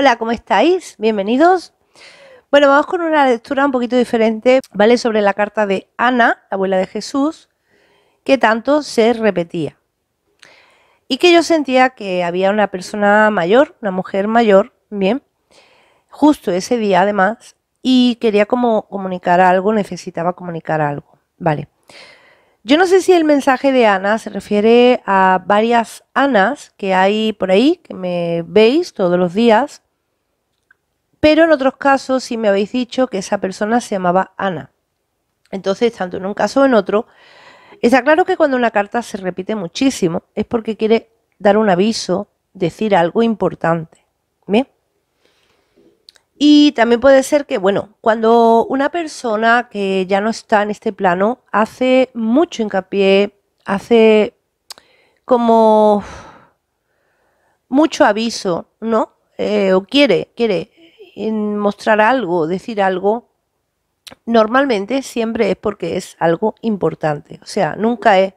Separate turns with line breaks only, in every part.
Hola, ¿cómo estáis? Bienvenidos. Bueno, vamos con una lectura un poquito diferente, ¿vale? Sobre la carta de Ana, la abuela de Jesús, que tanto se repetía. Y que yo sentía que había una persona mayor, una mujer mayor, bien, justo ese día además, y quería como comunicar algo, necesitaba comunicar algo, ¿vale? Yo no sé si el mensaje de Ana se refiere a varias Anas que hay por ahí, que me veis todos los días, pero en otros casos si me habéis dicho que esa persona se llamaba Ana. Entonces, tanto en un caso como en otro, está claro que cuando una carta se repite muchísimo es porque quiere dar un aviso, decir algo importante. ¿Bien? Y también puede ser que, bueno, cuando una persona que ya no está en este plano hace mucho hincapié, hace como mucho aviso, ¿no? Eh, o quiere, quiere en mostrar algo, decir algo, normalmente siempre es porque es algo importante. O sea, nunca es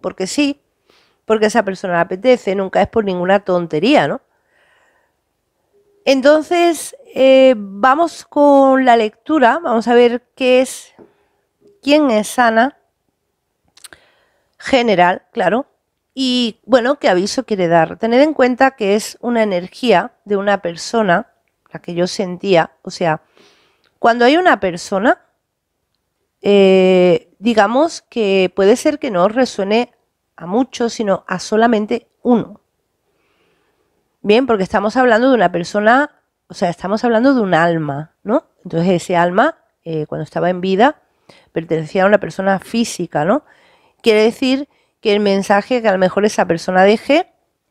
porque sí, porque esa persona le apetece, nunca es por ninguna tontería, ¿no? Entonces, eh, vamos con la lectura, vamos a ver qué es, quién es sana general, claro, y bueno, qué aviso quiere dar. tener en cuenta que es una energía de una persona la que yo sentía, o sea, cuando hay una persona, eh, digamos que puede ser que no resuene a muchos, sino a solamente uno. Bien, porque estamos hablando de una persona, o sea, estamos hablando de un alma, ¿no? Entonces ese alma, eh, cuando estaba en vida, pertenecía a una persona física, ¿no? Quiere decir que el mensaje que a lo mejor esa persona deje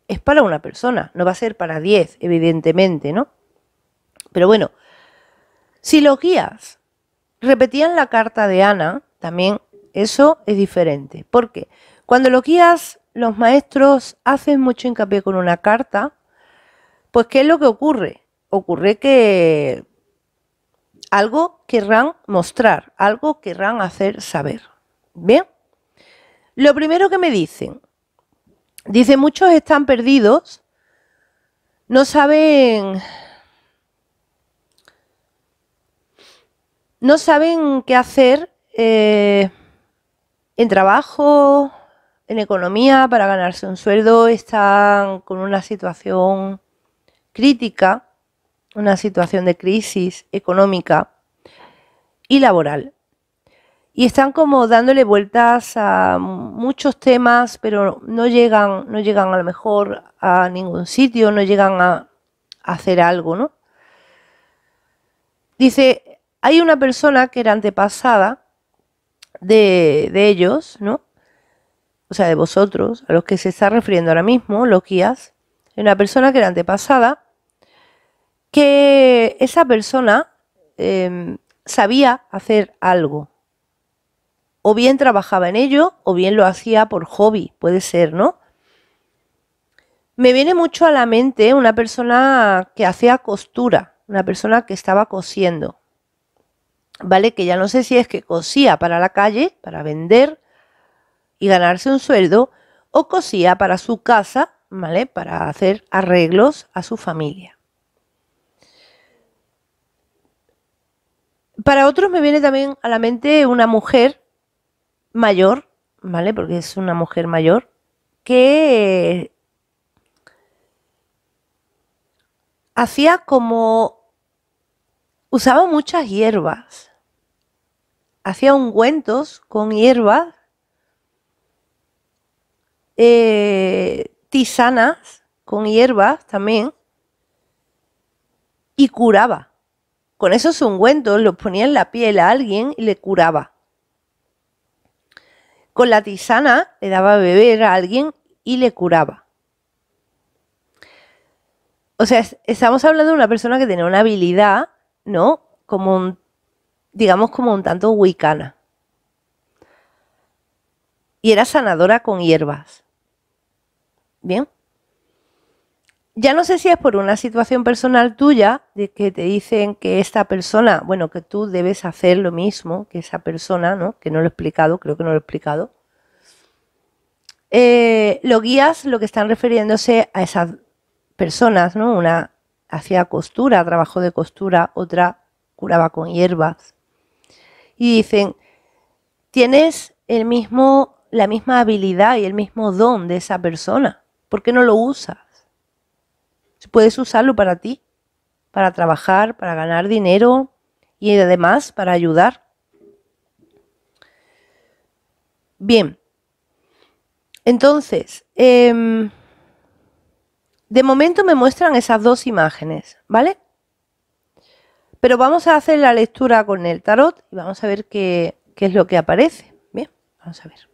es para una persona, no va a ser para diez, evidentemente, ¿no? Pero bueno, si los guías repetían la carta de Ana, también eso es diferente. Porque cuando los guías, los maestros hacen mucho hincapié con una carta, pues ¿qué es lo que ocurre? Ocurre que algo querrán mostrar, algo querrán hacer saber. ¿Bien? Lo primero que me dicen, dice, muchos están perdidos, no saben no saben qué hacer eh, en trabajo, en economía, para ganarse un sueldo, están con una situación crítica, una situación de crisis económica y laboral. Y están como dándole vueltas a muchos temas, pero no llegan, no llegan a lo mejor a ningún sitio, no llegan a, a hacer algo, ¿no? Dice, hay una persona que era antepasada de, ellos, ¿no? O sea, de vosotros, a los que se está refiriendo ahora mismo, los guías. una persona que era antepasada, que esa persona em, sabía hacer algo. O bien trabajaba en ello, o bien lo hacía por hobby, puede ser, ¿no? Me viene mucho a la mente una persona que hacía costura, una persona que estaba cosiendo. ¿vale? Que ya no sé si es que cosía para la calle, para vender y ganarse un sueldo, o cosía para su casa, ¿vale? Para hacer arreglos a su familia. Para otros me viene también a la mente una mujer mayor, ¿vale? Porque es una mujer mayor, que hacía como usaba muchas hierbas, hacía ungüentos con hierbas, eh, tisanas con hierbas también, y curaba. Con esos ungüentos los ponía en la piel a alguien y le curaba. Con la tisana le daba a beber a alguien y le curaba. O sea, estamos hablando de una persona que tenía una habilidad, ¿no? Como un digamos, como un tanto wicana. Y era sanadora con hierbas. Bien. Ya no sé si es por una situación personal tuya, de que te dicen que esta persona, bueno, que tú debes hacer lo mismo que esa persona, ¿no? Que no lo he explicado, creo que no lo he explicado. Eh, lo guías lo que están refiriéndose a esas personas, ¿no? Una hacía costura, trabajo de costura, otra curaba con hierbas y dicen, tienes el mismo, la misma habilidad y el mismo don de esa persona, ¿por qué no lo usas? Puedes usarlo para ti, para trabajar, para ganar dinero y además para ayudar. Bien, entonces, em, de momento me muestran esas dos imágenes, ¿vale? Pero vamos a hacer la lectura con el tarot y vamos a ver qué, qué es lo que aparece. Bien, vamos a ver.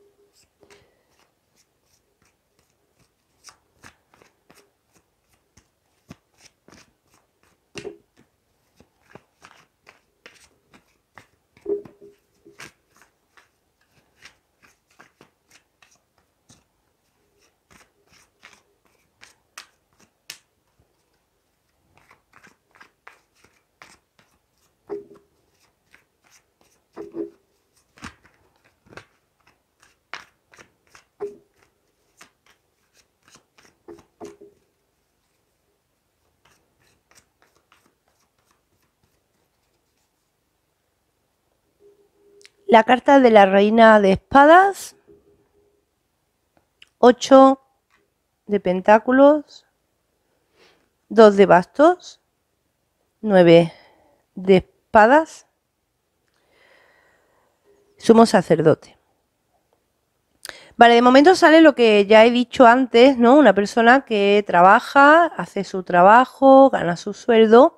La carta de la reina de espadas. 8 de pentáculos. 2 de bastos. 9 de espadas. Sumo sacerdote. Vale, de momento sale lo que ya he dicho antes, ¿no? Una persona que trabaja, hace su trabajo, gana su sueldo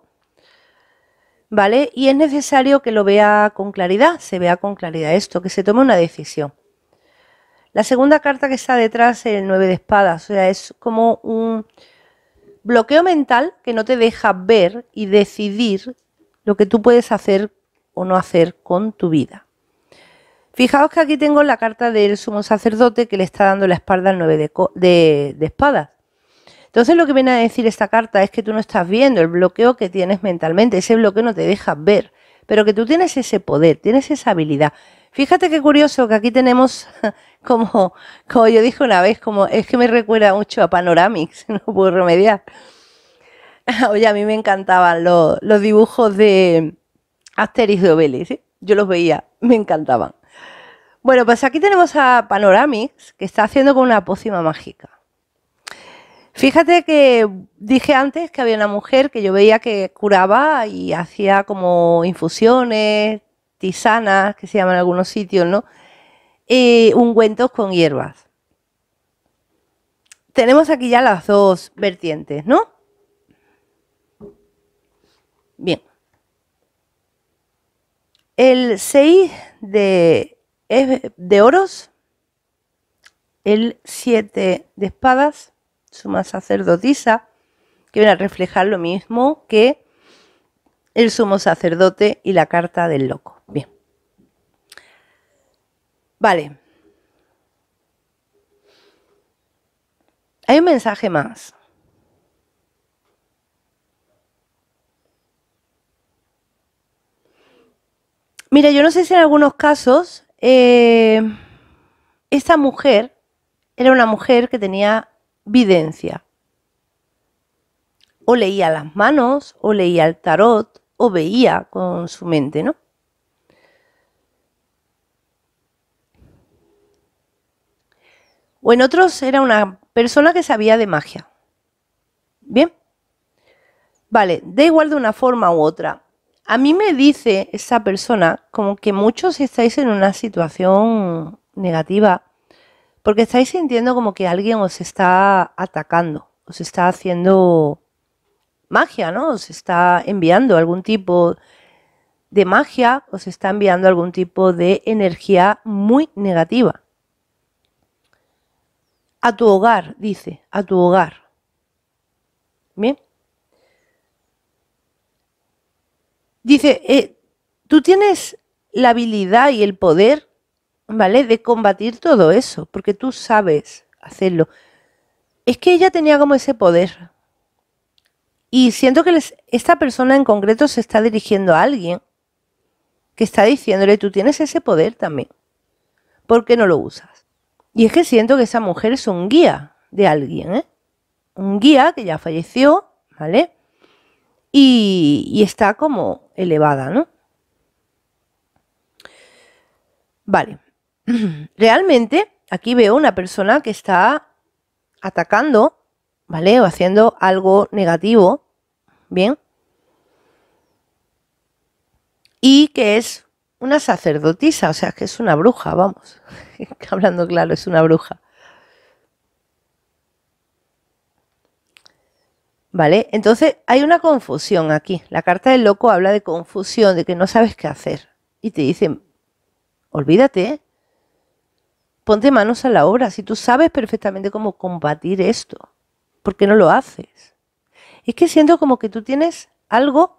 ¿vale? Y es necesario que lo vea con claridad, se vea con claridad esto, que se tome una decisión. La segunda carta que está detrás es el 9 de espadas, o sea, es como un bloqueo mental que no te deja ver y decidir lo que tú puedes hacer o no hacer con tu vida. Fijaos que aquí tengo la carta del sumo sacerdote que le está dando la espalda al 9 de, de espadas. Entonces lo que viene a decir esta carta es que tú no estás viendo el bloqueo que tienes mentalmente, ese bloqueo no te deja ver, pero que tú tienes ese poder, tienes esa habilidad. Fíjate qué curioso que aquí tenemos, como, como yo dije una vez, como es que me recuerda mucho a Panoramics, no puedo remediar. Oye, a mí me encantaban los, dibujos de Asterix de Obelix, ¿eh? yo los veía, me encantaban. Bueno, pues aquí tenemos a Panoramix, que está haciendo con una pócima mágica. Fíjate que dije antes que había una mujer que yo veía que curaba y hacía como infusiones, tisanas, que se llaman en algunos sitios, ¿no? Y ungüentos con hierbas. Tenemos aquí ya las dos vertientes, ¿no? Bien. El 6 de, de oros, el 7 de espadas, suma sacerdotisa, que van a reflejar lo mismo que el sumo sacerdote y la carta del loco. Bien. Vale. Hay un mensaje más. Mira, yo no sé si en algunos casos eh, esta mujer era una mujer que tenía videncia. O leía las manos, o leía el tarot, o veía con su mente, ¿no? O en otros era una persona que sabía de magia. Bien. Vale, da igual de una forma u otra. A mí me dice esa persona como que muchos estáis en una situación negativa porque estáis sintiendo como que alguien os está atacando, os está haciendo magia, ¿no? Os está enviando algún tipo de magia, os está enviando algún tipo de energía muy negativa. A tu hogar, dice, a tu hogar. Bien. Dice, eh, tú tienes la habilidad y el poder ¿vale? De combatir todo eso, porque tú sabes hacerlo. Es que ella tenía como ese poder. Y siento que esta persona en concreto se está dirigiendo a alguien que está diciéndole, tú tienes ese poder también. ¿Por qué no lo usas? Y es que siento que esa mujer es un guía de alguien, ¿eh? Un guía que ya falleció, ¿vale? Y, y está como elevada, ¿no? Vale, Realmente, aquí veo una persona que está atacando, ¿vale? O haciendo algo negativo, ¿bien? Y que es una sacerdotisa, o sea, que es una bruja, vamos. Hablando claro, es una bruja. ¿Vale? Entonces hay una confusión aquí. La carta del loco habla de confusión, de que no sabes qué hacer. Y te dicen, olvídate, Ponte manos a la obra. Si tú sabes perfectamente cómo combatir esto, ¿por qué no lo haces? Es que siento como que tú tienes algo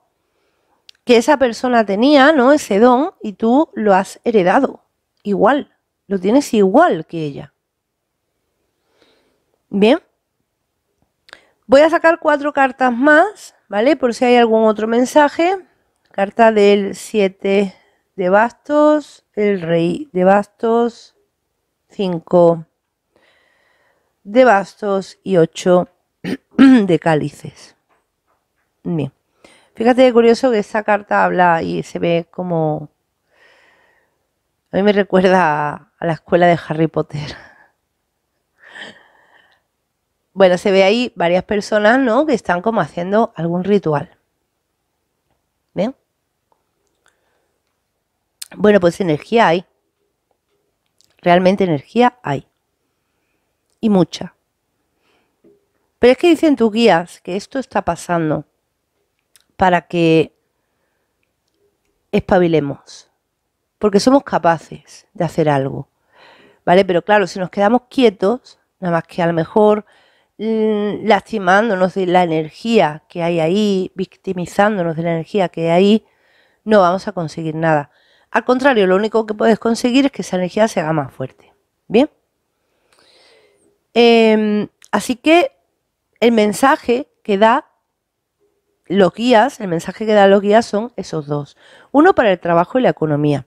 que esa persona tenía, ¿no? Ese don, y tú lo has heredado. Igual. Lo tienes igual que ella. Bien. Voy a sacar cuatro cartas más, ¿vale? Por si hay algún otro mensaje. Carta del 7 de bastos, el rey de bastos, 5 de bastos y 8 de cálices. Bien. Fíjate que curioso que esta carta habla y se ve como... A mí me recuerda a la escuela de Harry Potter. Bueno, se ve ahí varias personas, ¿no? Que están como haciendo algún ritual. ¿Bien? Bueno, pues energía hay. Realmente energía hay. Y mucha. Pero es que dicen tus guías que esto está pasando para que espabilemos. Porque somos capaces de hacer algo. ¿Vale? Pero claro, si nos quedamos quietos, nada más que a lo mejor mm, lastimándonos de la energía que hay ahí, victimizándonos de la energía que hay ahí, no vamos a conseguir nada. Al contrario, lo único que puedes conseguir es que esa energía se haga más fuerte. Bien. Em, así que el mensaje que da los guías, el mensaje que da los guías son esos dos. Uno para el trabajo y la economía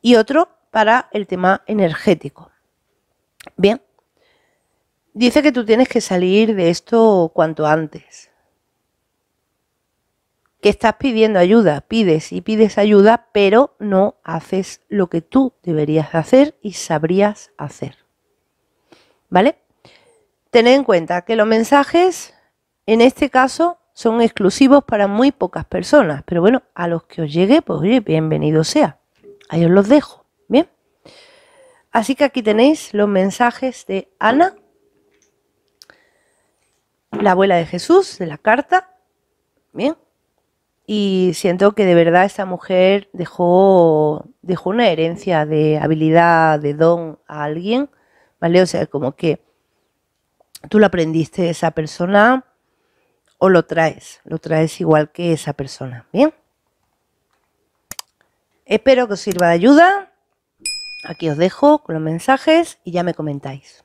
y otro para el tema energético. Bien. Dice que tú tienes que salir de esto cuanto antes que estás pidiendo ayuda, pides y pides ayuda, pero no haces lo que tú deberías hacer y sabrías hacer. ¿Vale? Tened en cuenta que los mensajes, en este caso, son exclusivos para muy pocas personas, pero bueno, a los que os llegue, pues oye, bienvenido sea. Ahí os los dejo, ¿bien? Así que aquí tenéis los mensajes de Ana, la abuela de Jesús, de la carta, ¿bien? y siento que de verdad esa mujer dejó, dejó una herencia de habilidad, de don a alguien, ¿vale? O sea, como que tú lo aprendiste de esa persona o lo traes, lo traes igual que esa persona, ¿bien? Espero que os sirva de ayuda. Aquí os dejo con los mensajes y ya me comentáis.